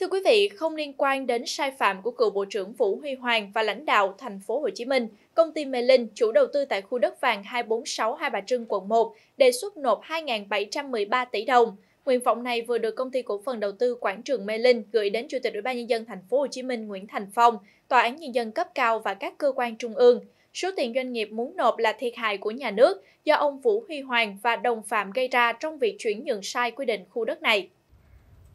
Thưa quý vị, không liên quan đến sai phạm của cựu Bộ trưởng Vũ Huy Hoàng và lãnh đạo thành phố Hồ Chí Minh, công ty Mê Linh, chủ đầu tư tại khu đất vàng 246 Hai Bà Trưng, quận 1, đề xuất nộp 2.713 tỷ đồng. Nguyện vọng này vừa được công ty cổ phần đầu tư quảng trường Mê Linh gửi đến Chủ tịch Ủy ban nhân dân thành phố Hồ Chí Minh Nguyễn Thành Phong, tòa án nhân dân cấp cao và các cơ quan trung ương. Số tiền doanh nghiệp muốn nộp là thiệt hại của nhà nước do ông Vũ Huy Hoàng và đồng phạm gây ra trong việc chuyển nhượng sai quy định khu đất này.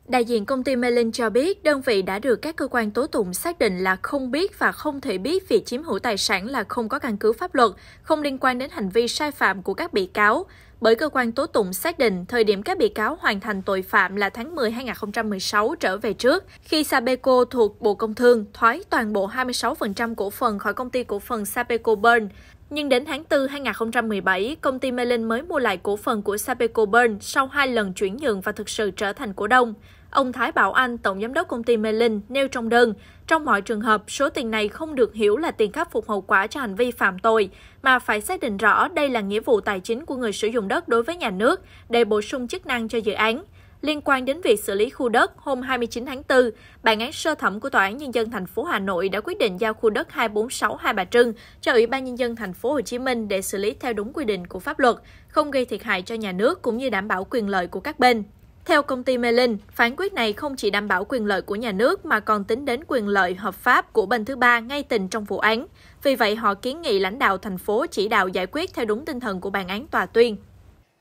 Đại diện công ty Melin cho biết, đơn vị đã được các cơ quan tố tụng xác định là không biết và không thể biết việc chiếm hữu tài sản là không có căn cứ pháp luật, không liên quan đến hành vi sai phạm của các bị cáo. Bởi cơ quan tố tụng xác định thời điểm các bị cáo hoàn thành tội phạm là tháng 10 2016 trở về trước, khi Sabeco thuộc Bộ Công Thương thoái toàn bộ 26% cổ phần khỏi công ty cổ phần Sabeco Burn. Nhưng đến tháng 4 2017, công ty Melin mới mua lại cổ phần của Sabeco Burn sau hai lần chuyển nhượng và thực sự trở thành cổ đông. Ông Thái Bảo Anh, tổng giám đốc công ty Melin, nêu trong đơn, trong mọi trường hợp, số tiền này không được hiểu là tiền khắc phục hậu quả cho hành vi phạm tội, mà phải xác định rõ đây là nghĩa vụ tài chính của người sử dụng đất đối với nhà nước để bổ sung chức năng cho dự án. Liên quan đến việc xử lý khu đất, hôm 29 tháng 4, bản án sơ thẩm của Tòa án Nhân dân thành phố Hà Nội đã quyết định giao khu đất 246 Hai Bà Trưng cho Ủy ban Nhân dân thành phố Hồ Chí Minh để xử lý theo đúng quy định của pháp luật, không gây thiệt hại cho nhà nước cũng như đảm bảo quyền lợi của các bên. Theo công ty Melin, phán quyết này không chỉ đảm bảo quyền lợi của nhà nước mà còn tính đến quyền lợi hợp pháp của bên thứ ba ngay tình trong vụ án. Vì vậy, họ kiến nghị lãnh đạo thành phố chỉ đạo giải quyết theo đúng tinh thần của bản án tòa tuyên.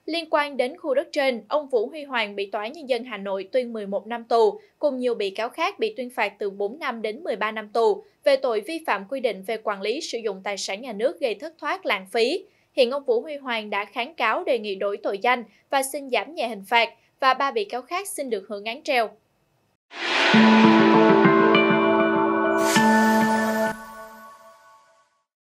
Liên quan đến khu đất trên, ông Vũ Huy Hoàng bị Tòa án Nhân dân Hà Nội tuyên 11 năm tù, cùng nhiều bị cáo khác bị tuyên phạt từ 4 năm đến 13 năm tù về tội vi phạm quy định về quản lý sử dụng tài sản nhà nước gây thất thoát lãng phí. Hiện ông Vũ Huy Hoàng đã kháng cáo đề nghị đổi tội danh và xin giảm nhẹ hình phạt và ba bị cáo khác xin được hưởng án treo.